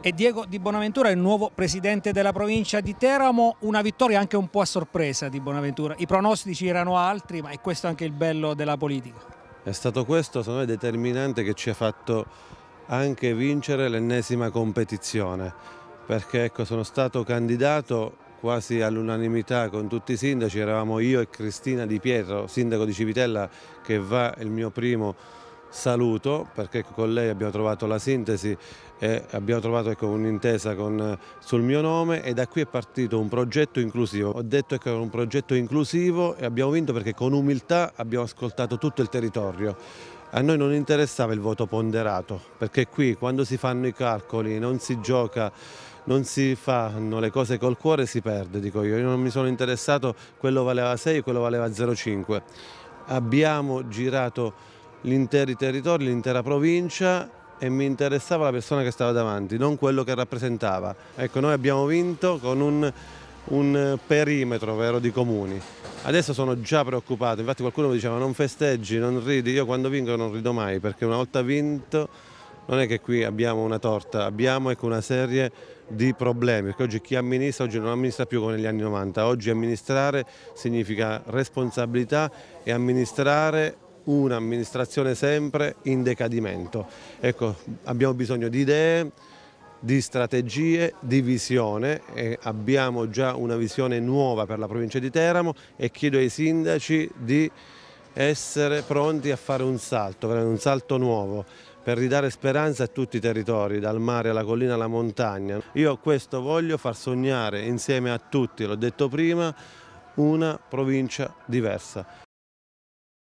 E Diego Di Bonaventura è il nuovo presidente della provincia di Teramo, una vittoria anche un po' a sorpresa di Bonaventura. I pronostici erano altri, ma è questo anche il bello della politica. È stato questo, secondo me, determinante che ci ha fatto anche vincere l'ennesima competizione, perché ecco, sono stato candidato quasi all'unanimità con tutti i sindaci, eravamo io e Cristina Di Pietro, sindaco di Civitella, che va il mio primo saluto perché con lei abbiamo trovato la sintesi e abbiamo trovato ecco, un'intesa sul mio nome e da qui è partito un progetto inclusivo. Ho detto che ecco, era un progetto inclusivo e abbiamo vinto perché con umiltà abbiamo ascoltato tutto il territorio. A noi non interessava il voto ponderato perché qui quando si fanno i calcoli non si gioca non si fanno le cose col cuore si perde, dico io. Io non mi sono interessato, quello valeva 6 e quello valeva 0,5. Abbiamo girato l'intero territorio, l'intera provincia e mi interessava la persona che stava davanti, non quello che rappresentava. Ecco, noi abbiamo vinto con un, un perimetro vero di comuni. Adesso sono già preoccupato, infatti qualcuno mi diceva non festeggi, non ridi, io quando vinco non rido mai perché una volta vinto non è che qui abbiamo una torta, abbiamo ecco una serie di problemi, perché oggi chi amministra oggi non amministra più come negli anni 90, oggi amministrare significa responsabilità e amministrare un'amministrazione sempre in decadimento. Ecco, abbiamo bisogno di idee, di strategie, di visione. E abbiamo già una visione nuova per la provincia di Teramo e chiedo ai sindaci di essere pronti a fare un salto, un salto nuovo per ridare speranza a tutti i territori, dal mare alla collina alla montagna. Io questo voglio far sognare insieme a tutti, l'ho detto prima, una provincia diversa.